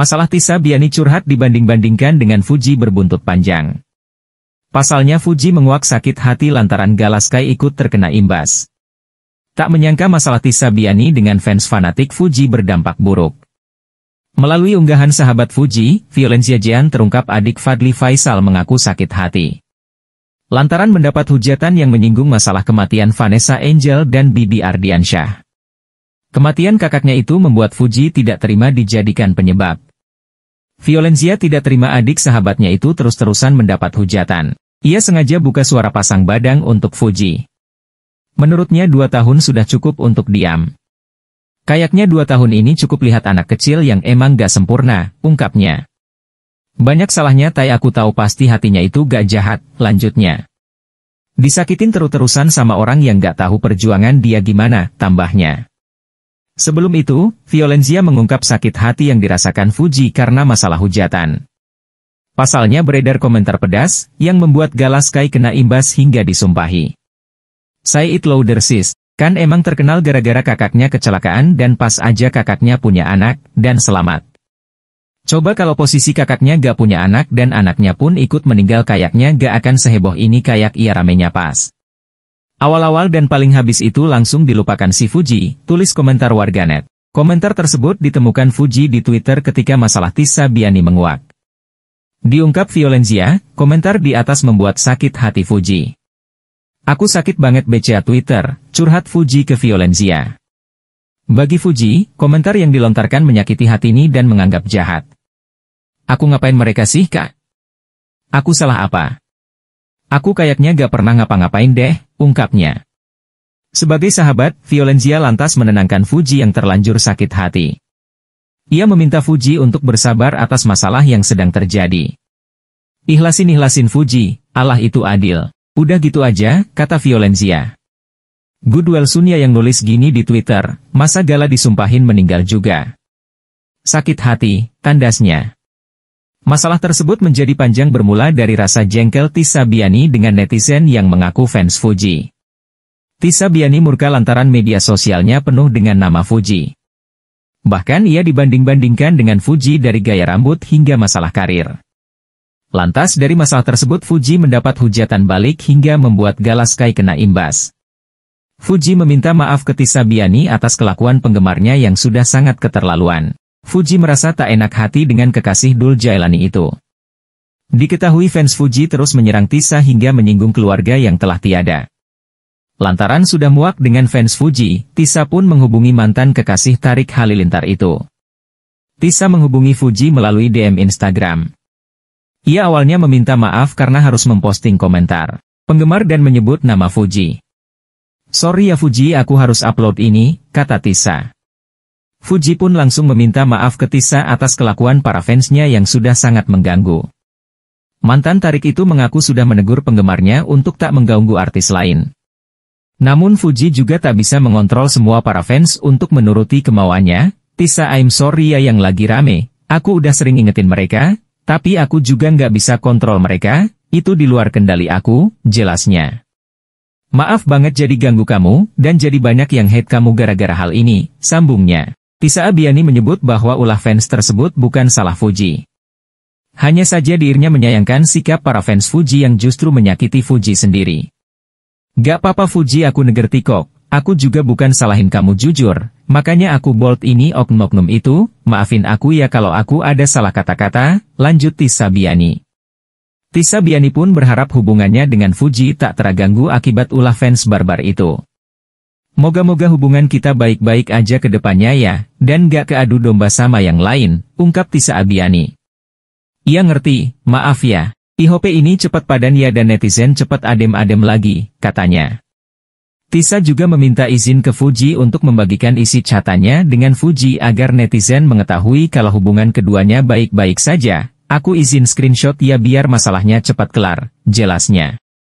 Masalah Tisa Biani curhat dibanding-bandingkan dengan Fuji berbuntut panjang. Pasalnya Fuji menguak sakit hati lantaran Galaskai ikut terkena imbas. Tak menyangka masalah Tisa Biani dengan fans fanatik Fuji berdampak buruk. Melalui unggahan sahabat Fuji, Violencia Jian terungkap adik Fadli Faisal mengaku sakit hati. Lantaran mendapat hujatan yang menyinggung masalah kematian Vanessa Angel dan Bibi Ardiansyah. Kematian kakaknya itu membuat Fuji tidak terima dijadikan penyebab. Violencia tidak terima adik sahabatnya itu terus-terusan mendapat hujatan. Ia sengaja buka suara pasang badang untuk Fuji. Menurutnya dua tahun sudah cukup untuk diam. Kayaknya dua tahun ini cukup lihat anak kecil yang emang gak sempurna, ungkapnya. Banyak salahnya tai aku tahu pasti hatinya itu gak jahat, lanjutnya. Disakitin terus-terusan sama orang yang gak tahu perjuangan dia gimana, tambahnya. Sebelum itu, Violencia mengungkap sakit hati yang dirasakan Fuji karena masalah hujatan. Pasalnya beredar komentar pedas, yang membuat Galas Kai kena imbas hingga disumpahi. it louder sis, kan emang terkenal gara-gara kakaknya kecelakaan dan pas aja kakaknya punya anak, dan selamat. Coba kalau posisi kakaknya gak punya anak dan anaknya pun ikut meninggal kayaknya gak akan seheboh ini kayak Ia ramenya pas. Awal-awal dan paling habis itu langsung dilupakan si Fuji, tulis komentar warganet. Komentar tersebut ditemukan Fuji di Twitter ketika masalah Tisa Biani menguak. Diungkap Violenzia, komentar di atas membuat sakit hati Fuji. Aku sakit banget BCA Twitter, curhat Fuji ke Violenzia. Bagi Fuji, komentar yang dilontarkan menyakiti hati ini dan menganggap jahat. Aku ngapain mereka sih kak? Aku salah apa? Aku kayaknya gak pernah ngapa-ngapain deh, ungkapnya. Sebagai sahabat, Violenzia lantas menenangkan Fuji yang terlanjur sakit hati. Ia meminta Fuji untuk bersabar atas masalah yang sedang terjadi. Ihlasin-ihlasin Fuji, Allah itu adil. Udah gitu aja, kata Violenzia. Goodwell Sunia yang nulis gini di Twitter, masa gala disumpahin meninggal juga. Sakit hati, tandasnya. Masalah tersebut menjadi panjang bermula dari rasa jengkel Tisa Biani dengan netizen yang mengaku fans Fuji. Tisa Biani murka lantaran media sosialnya penuh dengan nama Fuji. Bahkan ia dibanding-bandingkan dengan Fuji dari gaya rambut hingga masalah karir. Lantas dari masalah tersebut Fuji mendapat hujatan balik hingga membuat Galaskai kena imbas. Fuji meminta maaf ke Tisa Biani atas kelakuan penggemarnya yang sudah sangat keterlaluan. Fuji merasa tak enak hati dengan kekasih Dul Jailani itu. Diketahui fans Fuji terus menyerang Tisa hingga menyinggung keluarga yang telah tiada. Lantaran sudah muak dengan fans Fuji, Tisa pun menghubungi mantan kekasih Tarik Halilintar itu. Tisa menghubungi Fuji melalui DM Instagram. Ia awalnya meminta maaf karena harus memposting komentar. Penggemar dan menyebut nama Fuji. Sorry ya Fuji aku harus upload ini, kata Tisa. Fuji pun langsung meminta maaf ke Tisa atas kelakuan para fansnya yang sudah sangat mengganggu. Mantan tarik itu mengaku sudah menegur penggemarnya untuk tak mengganggu artis lain. Namun Fuji juga tak bisa mengontrol semua para fans untuk menuruti kemauannya, Tisa I'm sorry ya yang lagi rame, aku udah sering ingetin mereka, tapi aku juga nggak bisa kontrol mereka, itu di luar kendali aku, jelasnya. Maaf banget jadi ganggu kamu, dan jadi banyak yang hate kamu gara-gara hal ini, sambungnya. Tisa Abiani menyebut bahwa ulah fans tersebut bukan salah Fuji. Hanya saja dirinya menyayangkan sikap para fans Fuji yang justru menyakiti Fuji sendiri. Gak papa Fuji aku negerti kok, aku juga bukan salahin kamu jujur, makanya aku bold ini oknum-oknum itu, maafin aku ya kalau aku ada salah kata-kata, lanjut Tisa Biani. Tisa Biani pun berharap hubungannya dengan Fuji tak terganggu akibat ulah fans barbar itu. Moga-moga hubungan kita baik-baik aja ke depannya ya, dan gak keadu domba sama yang lain, ungkap Tisa Abiani. Iya ngerti, maaf ya. IHP ini cepat padan ya dan netizen cepat adem-adem lagi, katanya. Tisa juga meminta izin ke Fuji untuk membagikan isi catanya dengan Fuji agar netizen mengetahui kalau hubungan keduanya baik-baik saja. Aku izin screenshot ya biar masalahnya cepat kelar, jelasnya.